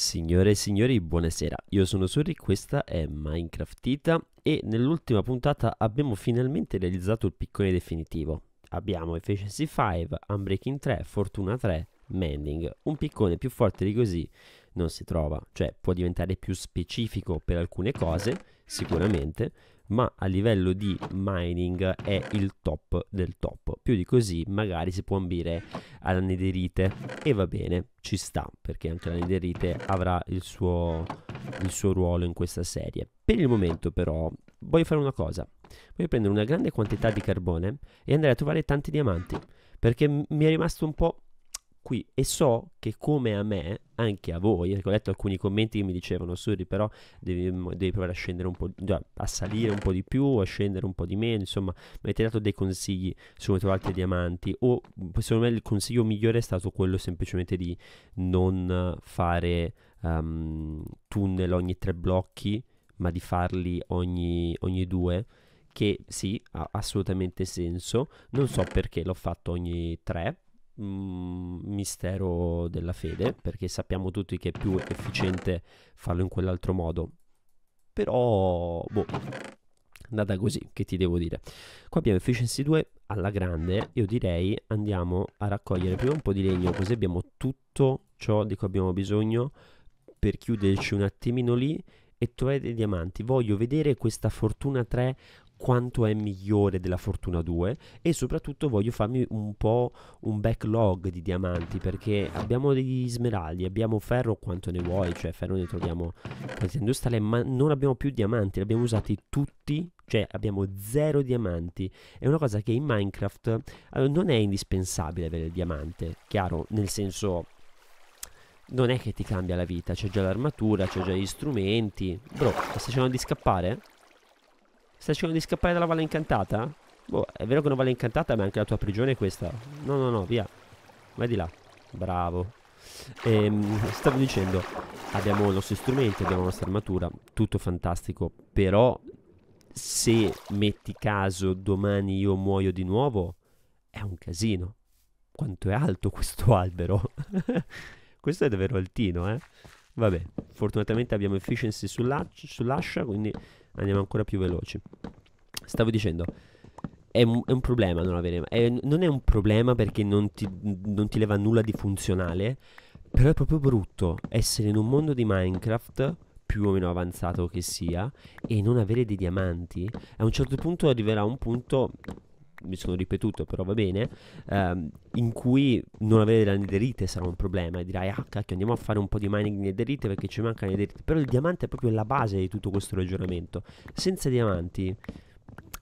Signore e signori, buonasera. Io sono Suri, questa è Minecraftita e nell'ultima puntata abbiamo finalmente realizzato il piccone definitivo. Abbiamo Efficiency 5, Unbreaking 3, Fortuna 3, Mending. Un piccone più forte di così non si trova, cioè può diventare più specifico per alcune cose, sicuramente, ma a livello di mining è il top del top. Più di così magari si può ambire all'anederite e va bene, ci sta, perché anche l'anederite avrà il suo, il suo ruolo in questa serie. Per il momento però voglio fare una cosa, voglio prendere una grande quantità di carbone e andare a trovare tanti diamanti, perché mi è rimasto un po' qui e so che come a me, anche a voi, ecco, ho letto alcuni commenti che mi dicevano Suri però devi, mm, devi provare a scendere un po', già, a salire un po' di più, a scendere un po' di meno, insomma mi avete dato dei consigli su come trovare altri diamanti o mm, secondo me il consiglio migliore è stato quello semplicemente di non fare um, tunnel ogni tre blocchi ma di farli ogni, ogni due che sì, ha assolutamente senso, non so perché l'ho fatto ogni tre Mm, mistero della fede, perché sappiamo tutti che è più efficiente farlo in quell'altro modo. Però, boh, andata così, che ti devo dire. Qua abbiamo efficiency 2 alla grande, io direi andiamo a raccogliere prima un po' di legno, così abbiamo tutto ciò di cui abbiamo bisogno per chiuderci un attimino lì e trovare dei diamanti. Voglio vedere questa fortuna 3 quanto è migliore della Fortuna 2 e soprattutto voglio farmi un po' un backlog di diamanti perché abbiamo degli smeraldi, abbiamo ferro quanto ne vuoi, cioè ferro ne troviamo quasi industriale, ma non abbiamo più diamanti, li abbiamo usati tutti, cioè abbiamo zero diamanti. È una cosa che in Minecraft eh, non è indispensabile avere il diamante, chiaro, nel senso non è che ti cambia la vita, c'è già l'armatura, c'è già gli strumenti. Bro, sta cercando di scappare? Stai cercando di scappare dalla valle incantata? Boh, è vero che è una valle incantata, ma è anche la tua prigione è questa. No, no, no, via. Vai di là. Bravo. Ehm, stavo dicendo, abbiamo i nostri strumenti, abbiamo la nostra armatura, tutto fantastico, però se metti caso domani io muoio di nuovo, è un casino. Quanto è alto questo albero? questo è davvero altino, eh? Vabbè, fortunatamente abbiamo efficiency sull'ascia, quindi Andiamo ancora più veloci. Stavo dicendo, è un, è un problema non avere... È, non è un problema perché non ti, non ti leva nulla di funzionale, però è proprio brutto essere in un mondo di Minecraft più o meno avanzato che sia e non avere dei diamanti. A un certo punto arriverà un punto mi sono ripetuto, però va bene, ehm, in cui non avere la nederite sarà un problema e dirai, ah cacchio, andiamo a fare un po' di mining di nederite perché ci manca la nederite, però il diamante è proprio la base di tutto questo ragionamento. Senza diamanti,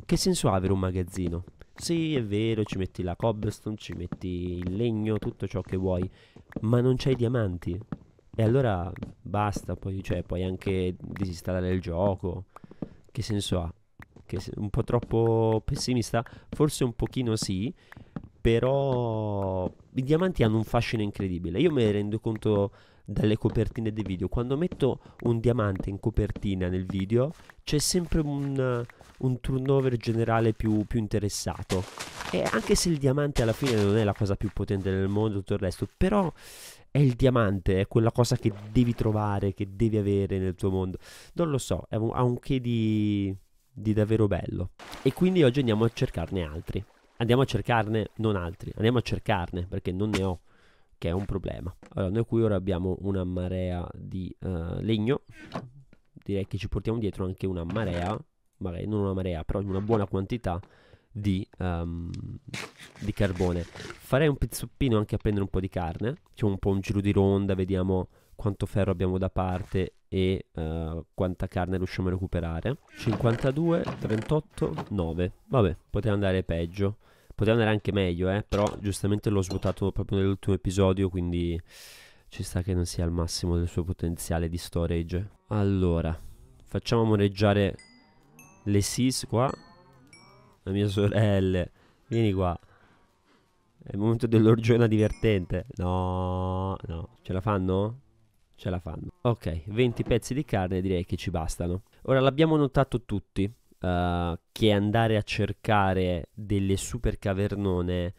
che senso ha avere un magazzino? Sì, è vero, ci metti la cobblestone, ci metti il legno, tutto ciò che vuoi, ma non c'hai diamanti. E allora basta, poi, cioè, puoi anche disinstallare il gioco. Che senso ha? che è un po' troppo pessimista, forse un pochino sì, però i diamanti hanno un fascino incredibile. Io me ne rendo conto dalle copertine dei video. Quando metto un diamante in copertina nel video, c'è sempre un, un turnover generale più, più, interessato. E anche se il diamante alla fine non è la cosa più potente del mondo, tutto il resto, però è il diamante, è quella cosa che devi trovare, che devi avere nel tuo mondo. Non lo so, un, ha un che di di davvero bello. E quindi oggi andiamo a cercarne altri. Andiamo a cercarne, non altri, andiamo a cercarne perché non ne ho, che è un problema. Allora, noi qui ora abbiamo una marea di uh, legno. Direi che ci portiamo dietro anche una marea, magari non una marea, però una buona quantità di, um, di carbone. Farei un pizzoppino anche a prendere un po' di carne. Facciamo un po' un giro di ronda, vediamo quanto ferro abbiamo da parte e uh, quanta carne riusciamo a recuperare. 52, 38, 9. Vabbè, poteva andare peggio. Poteva andare anche meglio, eh, però giustamente l'ho svuotato proprio nell'ultimo episodio, quindi ci sta che non sia al massimo del suo potenziale di storage. Allora, facciamo amoreggiare le sis qua. La mia sorella, vieni qua. È il momento dell'orgiona divertente. No, no, ce la fanno? ce la fanno. Ok, 20 pezzi di carne direi che ci bastano. Ora l'abbiamo notato tutti uh, che andare a cercare delle super cavernone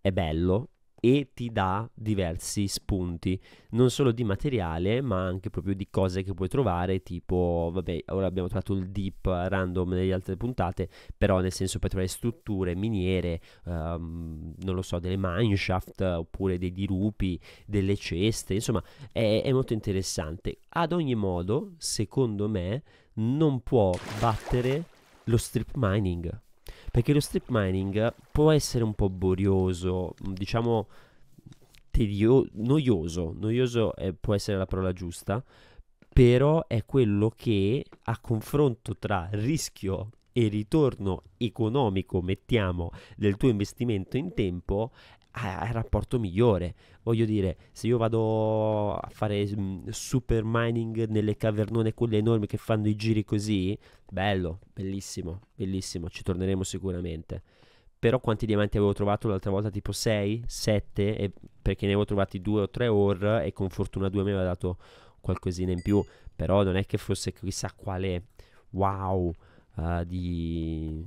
è bello, e ti dà diversi spunti, non solo di materiale, ma anche proprio di cose che puoi trovare, tipo, vabbè, ora abbiamo trovato il deep random nelle altre puntate, però nel senso puoi trovare strutture, miniere, um, non lo so, delle mineshaft, oppure dei dirupi, delle ceste, insomma, è, è molto interessante. Ad ogni modo, secondo me, non può battere lo strip mining perché lo strip mining può essere un po' borioso, diciamo tedio- noioso, noioso eh, può essere la parola giusta, però è quello che a confronto tra rischio e ritorno economico, mettiamo, del tuo investimento in tempo, ha il rapporto migliore. Voglio dire, se io vado a fare mm, super mining nelle cavernone, quelle enormi che fanno i giri così, bello, bellissimo, bellissimo, ci torneremo sicuramente. Però quanti diamanti avevo trovato l'altra volta? Tipo 6, 7, e, perché ne avevo trovati 2 o 3 or e con fortuna 2 mi aveva dato qualcosina in più. Però non è che fosse chissà quale wow uh, di,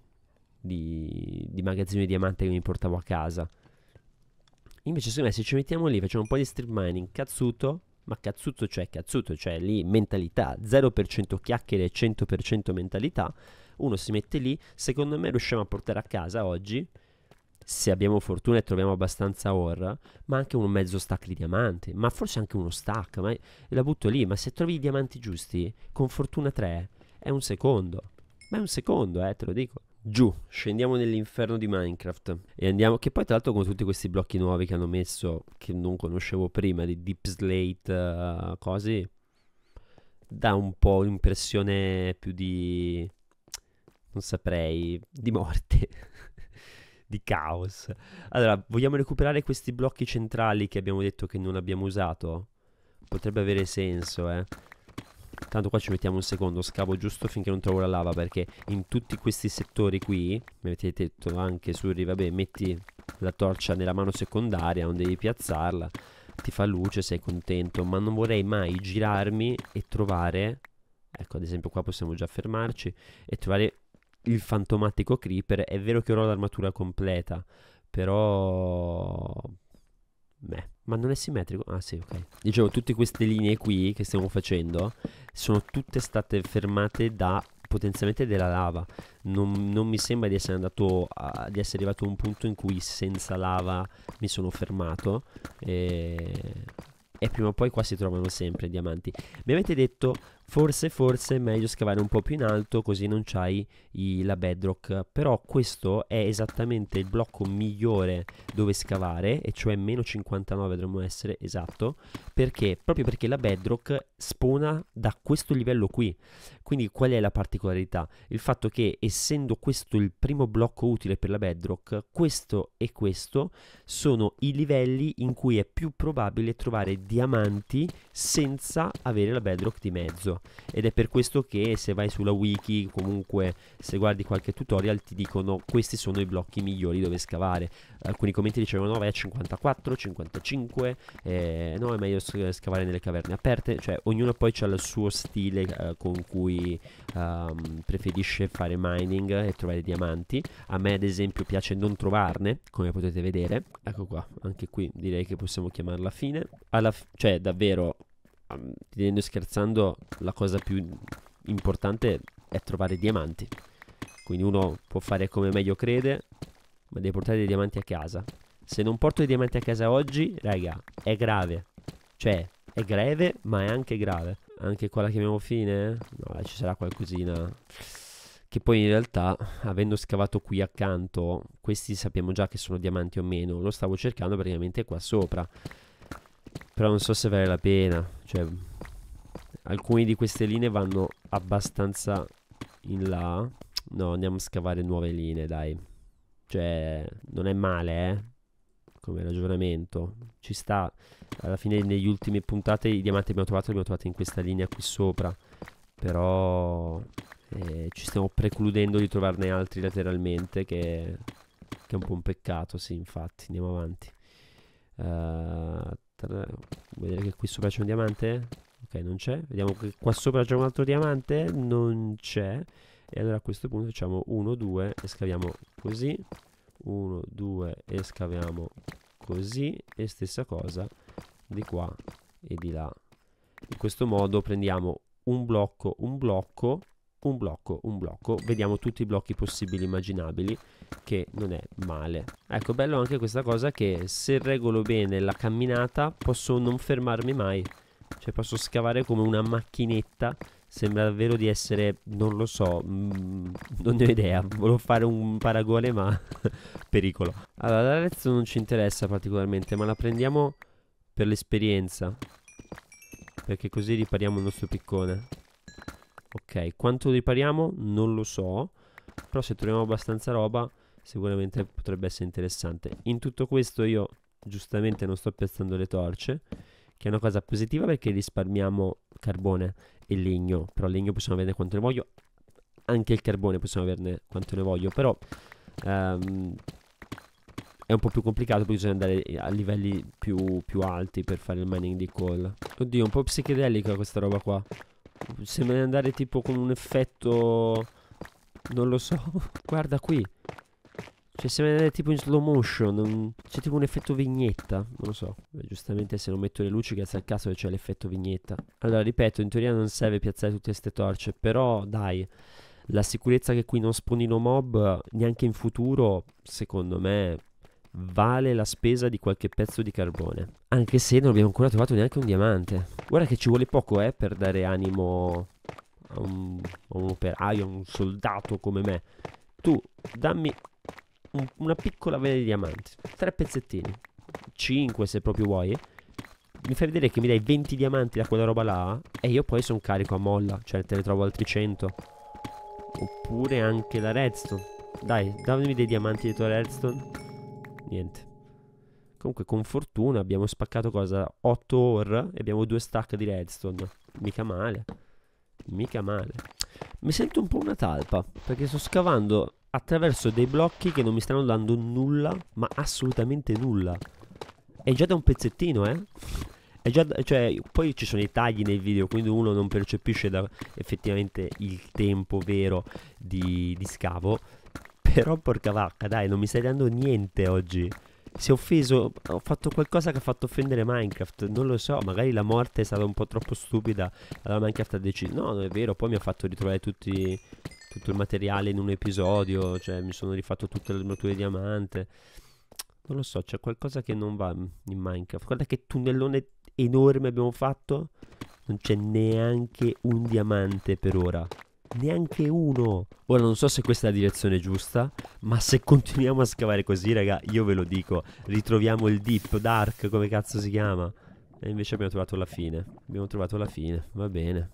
di, di magazzino di diamante che mi portavo a casa. Invece secondo me se ci mettiamo lì, facciamo un po' di strip mining, cazzuto, ma cazzuto cioè cazzuto, cioè lì mentalità, 0% chiacchiere, e 100% mentalità, uno si mette lì, secondo me riusciamo a portare a casa oggi, se abbiamo fortuna e troviamo abbastanza ore, ma anche un mezzo stack di diamanti, ma forse anche uno stack, ma la butto lì, ma se trovi i diamanti giusti, con fortuna 3, è un secondo, ma è un secondo, eh, te lo dico. Giù, scendiamo nell'inferno di Minecraft e andiamo, che poi tra l'altro con tutti questi blocchi nuovi che hanno messo, che non conoscevo prima, di Deep Slate, uh, eh, così, dà un po' l'impressione più di, non saprei, di morte, di caos. Allora, vogliamo recuperare questi blocchi centrali che abbiamo detto che non abbiamo usato? Potrebbe avere senso, eh. Tanto qua ci mettiamo un secondo, scavo giusto finché non trovo la lava perché in tutti questi settori qui, mi avete detto anche su, vabbè, metti la torcia nella mano secondaria, non devi piazzarla, ti fa luce, sei contento, ma non vorrei mai girarmi e trovare, ecco ad esempio qua possiamo già fermarci, e trovare il fantomatico creeper, è vero che ora ho l'armatura completa, però... Beh, ma non è simmetrico? Ah sì, ok. Dicevo, tutte queste linee qui che stiamo facendo sono tutte state fermate da potenzialmente della lava. Non, non mi sembra di essere, andato a, di essere arrivato a un punto in cui senza lava mi sono fermato. E, eh, e prima o poi qua si trovano sempre diamanti. Mi avete detto Forse, forse è meglio scavare un po' più in alto così non c'hai i, la bedrock, però questo è esattamente il blocco migliore dove scavare, e cioè meno 59 dovremmo essere esatto, perché? Proprio perché la bedrock spona da questo livello qui. Quindi qual è la particolarità? Il fatto che essendo questo il primo blocco utile per la bedrock, questo e questo sono i livelli in cui è più probabile trovare diamanti senza avere la bedrock di mezzo ed è per questo che se vai sulla wiki comunque se guardi qualche tutorial ti dicono questi sono i blocchi migliori dove scavare alcuni commenti dicevano no vai a 54 55 eh, no è meglio scavare nelle caverne aperte cioè ognuno poi ha il suo stile eh, con cui um, preferisce fare mining e trovare diamanti a me ad esempio piace non trovarne come potete vedere ecco qua anche qui direi che possiamo chiamarla fine alla cioè davvero um, tenendo scherzando, la cosa più importante è trovare diamanti. Quindi uno può fare come meglio crede, ma devi portare dei diamanti a casa. Se non porto dei diamanti a casa oggi, raga, è grave. Cioè, è greve, ma è anche grave. Anche qua la chiamiamo fine? No, ci sarà qualcosina. Che poi in realtà, avendo scavato qui accanto, questi sappiamo già che sono diamanti o meno. Lo stavo cercando praticamente qua sopra. Però non so se vale la pena. Cioè, alcune di queste linee vanno abbastanza in là. No, andiamo a scavare nuove linee, dai. Cioè, non è male, eh. Come ragionamento. Ci sta. Alla fine, negli ultimi puntate, i diamanti che abbiamo trovato, li abbiamo trovati in questa linea qui sopra. Però... Eh, ci stiamo precludendo di trovarne altri lateralmente, che, che, è un po' un peccato, sì, infatti. Andiamo avanti. Uh, Vedete che qui sopra c'è un diamante? Ok, non c'è. Vediamo che qua sopra c'è un altro diamante. Non c'è. E allora a questo punto facciamo 1, 2 e scaviamo così. 1, 2 e scaviamo così. E stessa cosa di qua e di là. In questo modo prendiamo un blocco, un blocco un blocco, un blocco. Vediamo tutti i blocchi possibili immaginabili, che non è male. Ecco, bello anche questa cosa che se regolo bene la camminata posso non fermarmi mai. Cioè posso scavare come una macchinetta. Sembra davvero di essere, non lo so, mh, mm, non ne ho idea. Volevo fare un paragone ma pericolo. Allora, la l'arezzo non ci interessa particolarmente, ma la prendiamo per l'esperienza. Perché così ripariamo il nostro piccone. Ok, quanto ripariamo? Non lo so. Però se troviamo abbastanza roba, sicuramente potrebbe essere interessante. In tutto questo io giustamente non sto piazzando le torce, che è una cosa positiva perché risparmiamo carbone e legno. Però legno possiamo averne quanto ne voglio. Anche il carbone possiamo averne quanto ne voglio. Però... Um, è un po' più complicato, perché bisogna andare a livelli più, più alti per fare il mining di coal. Oddio, un po' psichedelica questa roba qua. Sembra di andare tipo con un effetto... Non lo so. Guarda qui. Cioè sembra di andare tipo in slow motion. C'è tipo un effetto vignetta. Non lo so. Beh, giustamente se non metto le luci grazie al caso che c'è l'effetto vignetta. Allora ripeto, in teoria non serve piazzare tutte queste torce. Però dai la sicurezza che qui non spawnino mob neanche in futuro, secondo me, vale la spesa di qualche pezzo di carbone. Anche se non abbiamo ancora trovato neanche un diamante. Guarda che ci vuole poco, eh, per dare animo a un, a un operaio, a un soldato come me. Tu dammi un, una piccola vela di diamanti. Tre pezzettini. Cinque se proprio vuoi. Mi fai vedere che mi dai 20 diamanti da quella roba là e io poi sono carico a molla, cioè te ne trovo altri 100. Oppure anche la redstone. Dai, dammi dei diamanti di tua redstone niente. Comunque con fortuna abbiamo spaccato cosa? 8 ore e abbiamo due stack di redstone. Mica male. Mica male. Mi sento un po' una talpa perché sto scavando attraverso dei blocchi che non mi stanno dando nulla, ma assolutamente nulla. È già da un pezzettino, eh? È già da, cioè, poi ci sono i tagli nel video, quindi uno non percepisce da, effettivamente il tempo vero di, di scavo. Però porca vacca, dai, non mi stai dando niente oggi. Si è offeso, ho fatto qualcosa che ha fatto offendere Minecraft, non lo so, magari la morte è stata un po' troppo stupida, allora Minecraft ha deciso, no, non è vero, poi mi ha fatto ritrovare tutti, tutto il materiale in un episodio, cioè mi sono rifatto tutte le armature diamante, non lo so, c'è qualcosa che non va in Minecraft, guarda che tunnellone enorme abbiamo fatto, non c'è neanche un diamante per ora. Neanche uno. Ora non so se questa è la direzione giusta, ma se continuiamo a scavare così, raga, io ve lo dico, ritroviamo il deep dark, come cazzo si chiama? E invece abbiamo trovato la fine. Abbiamo trovato la fine, va bene.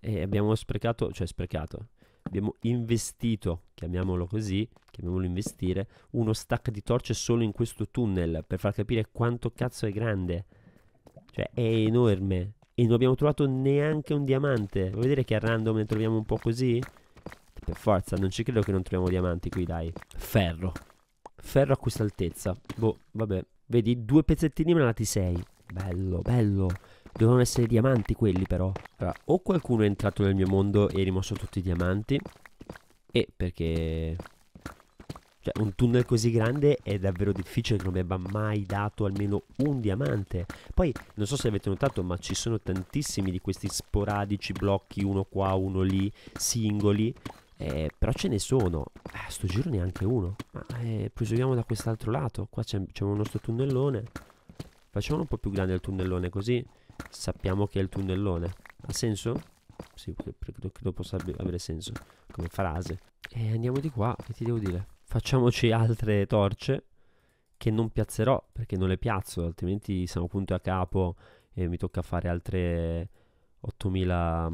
E abbiamo sprecato, cioè sprecato. Abbiamo investito, chiamiamolo così, chiamiamolo investire, uno stack di torce solo in questo tunnel per far capire quanto cazzo è grande. Cioè è enorme. E non abbiamo trovato neanche un diamante. Vuoi vedere che a random ne troviamo un po' così? Per forza, non ci credo che non troviamo diamanti qui, dai. Ferro. Ferro a questa altezza. Boh, vabbè. Vedi, due pezzettini me ne malati sei. Bello, bello. Devono essere diamanti quelli però. Allora, o qualcuno è entrato nel mio mondo e ha rimosso tutti i diamanti. E perché cioè, un tunnel così grande è davvero difficile che non mi abbia mai dato almeno un diamante. Poi, non so se avete notato, ma ci sono tantissimi di questi sporadici blocchi, uno qua, uno lì, singoli. Eh, però ce ne sono. Eh, sto giro neanche uno. Ma ah, eh, proseguiamo da quest'altro lato. Qua c'è, un nostro tunnellone. Facciamolo un po' più grande il tunnellone così sappiamo che è il tunnellone. Ha senso? Sì, credo, credo possa avere senso come frase. E eh, andiamo di qua, che ti devo dire? Facciamoci altre torce che non piazzerò perché non le piazzo, altrimenti siamo punto a capo e mi tocca fare altre 8000...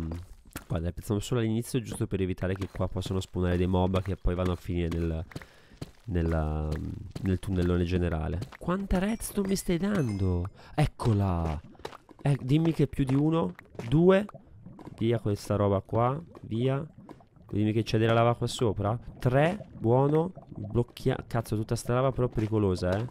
Guarda, le piazziamo solo all'inizio giusto per evitare che qua possano spawnare dei mob che poi vanno a finire nel, nella, mm, nel tunnellone generale. Quanta redstone mi stai dando? Eccola! Eh, dimmi che è più di uno, due, via questa roba qua, via. Quindi che c'è della lava qua sopra. 3, buono. Blocchia... Cazzo, tutta sta lava però pericolosa, eh.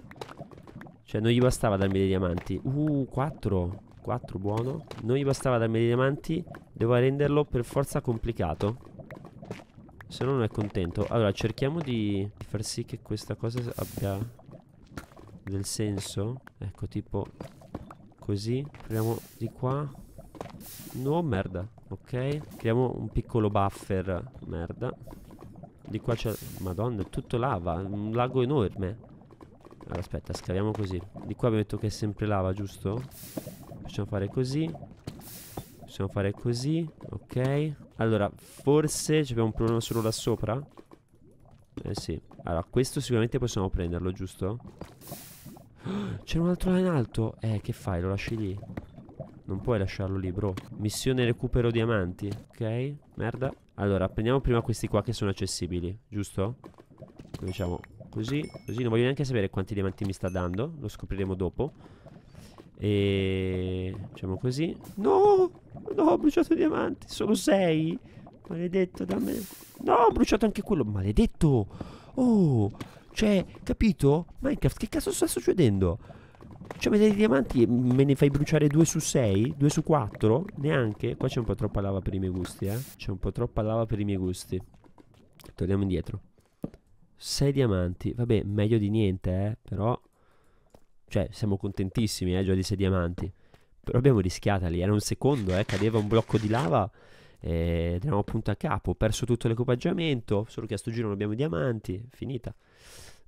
Cioè, non gli bastava darmi dei diamanti. Uh, 4. 4, buono. Non gli bastava darmi dei diamanti. Devo renderlo per forza complicato. Se no non è contento. Allora, cerchiamo di far sì che questa cosa abbia del senso. Ecco, tipo così. Proviamo di qua. No, merda. Ok, creiamo un piccolo buffer. Merda. Di qua c'è... Madonna, è tutto lava. Un lago enorme. Allora, aspetta, scaviamo così. Di qua mi metto che è sempre lava, giusto? Possiamo fare così. Possiamo fare così. Ok. Allora, forse abbiamo un problema solo là sopra. Eh sì. Allora, questo sicuramente possiamo prenderlo, giusto? C'è un altro là in alto. Eh, che fai? Lo lasci lì. Non puoi lasciarlo lì, bro. Missione recupero diamanti. Ok, merda. Allora, prendiamo prima questi qua che sono accessibili, giusto? Lo diciamo così, così. Non voglio neanche sapere quanti diamanti mi sta dando. Lo scopriremo dopo. E... Facciamo così. No! No, ho bruciato i diamanti. Sono sei. Maledetto, dammi... No, ho bruciato anche quello. Maledetto! Oh! Cioè, capito? Minecraft, che cazzo sta succedendo? Cioè, me dai diamanti me ne fai bruciare 2 su 6? 2 su 4? Neanche? Qua c'è un po' troppa lava per i miei gusti, eh. C'è un po' troppa lava per i miei gusti. Torniamo indietro. 6 diamanti. Vabbè, meglio di niente, eh. Però... Cioè, siamo contentissimi, eh, già di 6 diamanti. Però abbiamo rischiato lì. Era un secondo, eh. Cadeva un blocco di lava ed eravamo appunto a capo. Ho perso tutto l'equipaggiamento. Solo che a sto giro non abbiamo diamanti. Finita.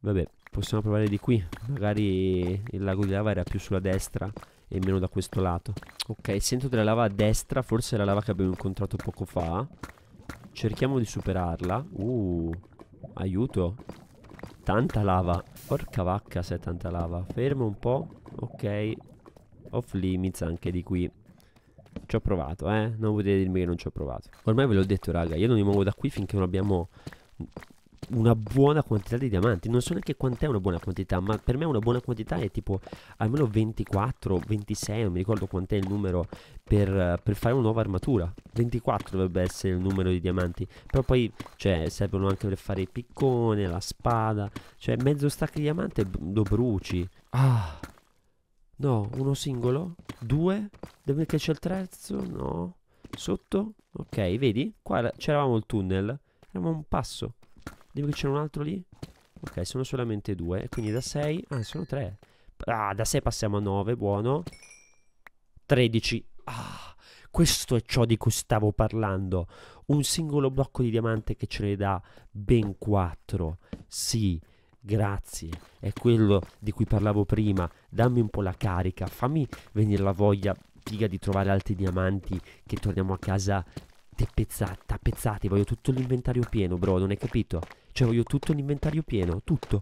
Vabbè, possiamo provare di qui. Magari il lago di lava era più sulla destra e meno da questo lato. Ok, sento della lava a destra, forse è la lava che abbiamo incontrato poco fa. Cerchiamo di superarla. Uh, aiuto. Tanta lava. Porca vacca se è tanta lava. Fermo un po'. Ok. Off limits anche di qui. Ci ho provato, eh. Non potete dirmi che non ci ho provato. Ormai ve l'ho detto, raga. Io non mi muovo da qui finché non abbiamo una buona quantità di diamanti. Non so neanche quant'è una buona quantità, ma per me una buona quantità è tipo almeno 24, 26, non mi ricordo quant'è il numero per, per, fare una nuova armatura. 24 dovrebbe essere il numero di diamanti. Però poi, cioè, servono anche per fare il piccone, la spada. Cioè, mezzo stacco di diamante lo bruci. Ah. No, uno singolo? Due? Deve che c'è il terzo? No. Sotto? Ok, vedi? Qua c'eravamo il tunnel. Eravamo un passo. Devo che c'è un altro lì? Ok, sono solamente due. Quindi da 6... Ah, sono 3. Ah, da 6 passiamo a 9, buono. 13. Ah, questo è ciò di cui stavo parlando. Un singolo blocco di diamante che ce ne dà ben 4. Sì, grazie. È quello di cui parlavo prima. Dammi un po' la carica. Fammi venire la voglia figa di trovare altri diamanti che torniamo a casa tappezzati. Voglio tutto l'inventario pieno, bro. Non hai capito? Cioè voglio tutto l'inventario pieno, tutto.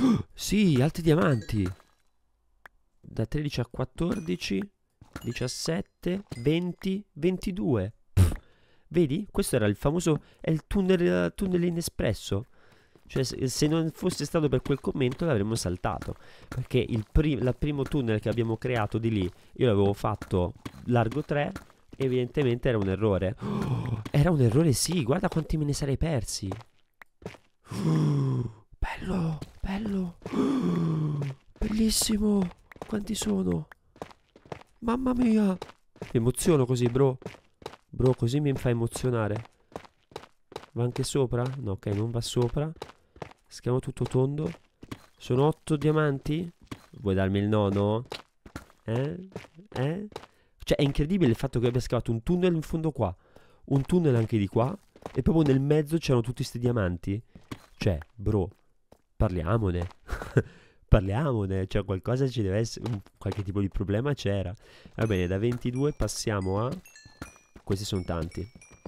Oh, sì, altri diamanti. Da 13 a 14, 17, 20, 22. Pff, vedi? Questo era il famoso... È il tunnel, tunnel inespresso. Cioè, se non fosse stato per quel commento l'avremmo saltato. Perché il, prim il primo tunnel che abbiamo creato di lì, io l'avevo fatto largo 3, evidentemente era un errore. Oh, era un errore, sì, guarda quanti me ne sarei persi. bello, bello. bellissimo. Quanti sono? Mamma mia. Mi emoziono così, bro. Bro, così mi fa emozionare. Va anche sopra? No, ok, non va sopra. Schiamo tutto tondo. Sono otto diamanti? Vuoi darmi il nono? Eh? Eh? Cioè, è incredibile il fatto che abbia scavato un tunnel in fondo qua. Un tunnel anche di qua. E proprio nel mezzo c'erano tutti questi diamanti. Cioè, bro, parliamone. parliamone, cioè qualcosa ci deve essere, qualche tipo di problema c'era. Va bene, da 22 passiamo a... Questi sono tanti,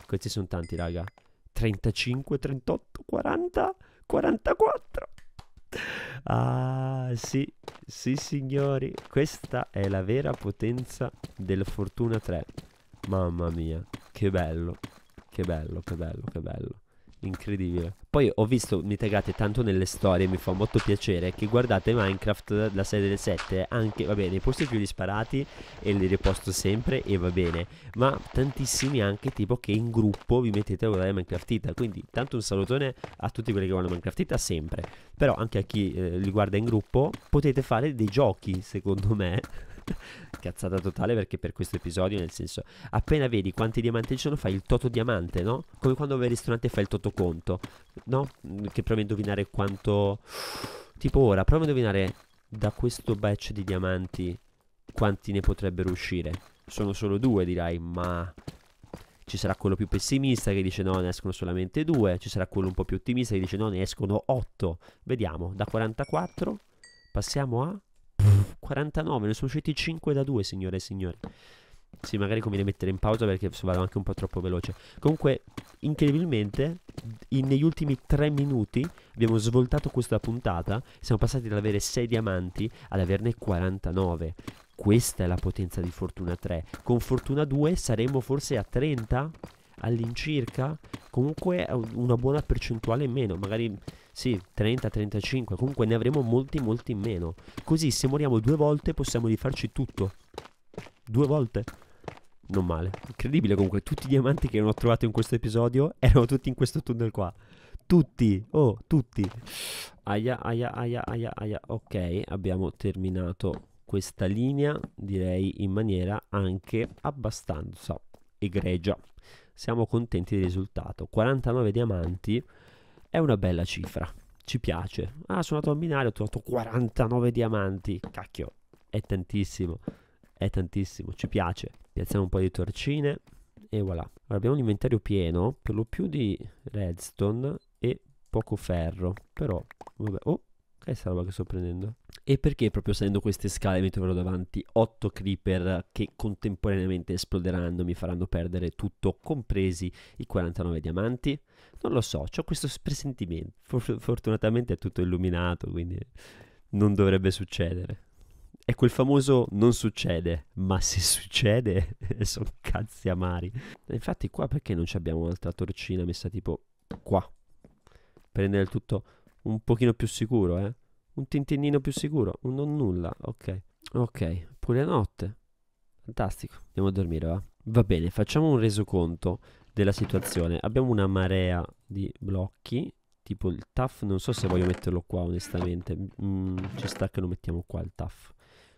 questi sono tanti raga. 35, 38, 40, 44. Ah, sì, sì signori, questa è la vera potenza del Fortuna 3. Mamma mia, che bello, che bello, che bello, che bello. Incredibile. Poi ho visto, mi taggate tanto nelle storie, mi fa molto piacere che guardate Minecraft, la serie delle 7, anche, va bene, i posti più disparati e li riposto sempre e va bene, ma tantissimi anche tipo che in gruppo vi mettete a guardare Minecraftita, quindi tanto un salutone a tutti quelli che guardano Minecraftita sempre, però anche a chi eh, li guarda in gruppo potete fare dei giochi, secondo me cazzata totale perché per questo episodio, nel senso, appena vedi quanti diamanti ci sono, fai il toto diamante, no? Come quando vai al ristorante e fai il toto conto, no? Mm, che provi a indovinare quanto... Tipo ora, provi a indovinare da questo batch di diamanti quanti ne potrebbero uscire. Sono solo due, dirai, ma... Ci sarà quello più pessimista che dice no, ne escono solamente due. Ci sarà quello un po' più ottimista che dice no, ne escono otto. Vediamo, da 44 passiamo a 49, ne sono usciti 5 da 2, signore e signori. Sì, magari conviene mettere in pausa perché vado anche un po' troppo veloce. Comunque, incredibilmente, in, negli ultimi 3 minuti abbiamo svoltato questa puntata. Siamo passati dall'avere 6 diamanti ad averne 49. Questa è la potenza di Fortuna 3. Con Fortuna 2 saremo forse a 30 all'incirca. Comunque è una buona percentuale in meno. Magari sì, 30, 35. Comunque ne avremo molti, molti in meno. Così se moriamo due volte possiamo rifarci tutto. Due volte. Non male. Incredibile comunque. Tutti i diamanti che non ho trovato in questo episodio erano tutti in questo tunnel qua. Tutti. Oh, tutti. Aia, aia, aia, aia, aia. Ok, abbiamo terminato questa linea direi in maniera anche abbastanza egregia. Siamo contenti del risultato. 49 diamanti è una bella cifra, ci piace. Ah, sono andato al binario, ho trovato 49 diamanti. Cacchio, è tantissimo, è tantissimo, ci piace. Piazziamo un po' di torcine e voilà. Allora, abbiamo un inventario pieno, per lo più di redstone e poco ferro. Però, vabbè, oh, che è questa roba che sto prendendo? E perché proprio salendo queste scale mi troverò davanti 8 creeper che contemporaneamente esploderanno mi faranno perdere tutto, compresi i 49 diamanti? Non lo so, ho questo presentimento. For- fortunatamente è tutto illuminato, quindi non dovrebbe succedere. È quel famoso non succede, ma se succede sono cazzi amari. Infatti qua perché non abbiamo un'altra torcina messa tipo qua? Per rendere il tutto un pochino più sicuro, eh? Un tintinnino più sicuro, un non nulla, ok. Ok, pure notte. Fantastico, andiamo a dormire, va? Va bene, facciamo un resoconto della situazione. Abbiamo una marea di blocchi, tipo il TAF, non so se voglio metterlo qua onestamente. Mm, ci sta che lo mettiamo qua il TAF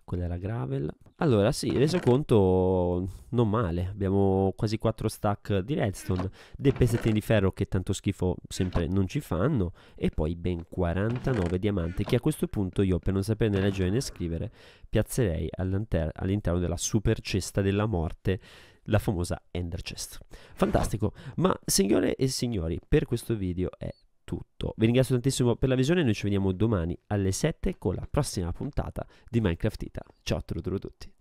quella era Gravel. Allora, sì, reso conto non male. Abbiamo quasi 4 stack di redstone, dei pezzettini di ferro che tanto schifo sempre non ci fanno e poi ben 49 diamanti che a questo punto io per non saperne leggere né scrivere piazzerei all'interno della super cesta della morte la famosa Ender Chest. Fantastico, ma signore e signori, per questo video è tutto. Vi ringrazio tantissimo per la visione, noi ci vediamo domani alle 7 con la prossima puntata di Minecraft Ita. Ciao a tutti.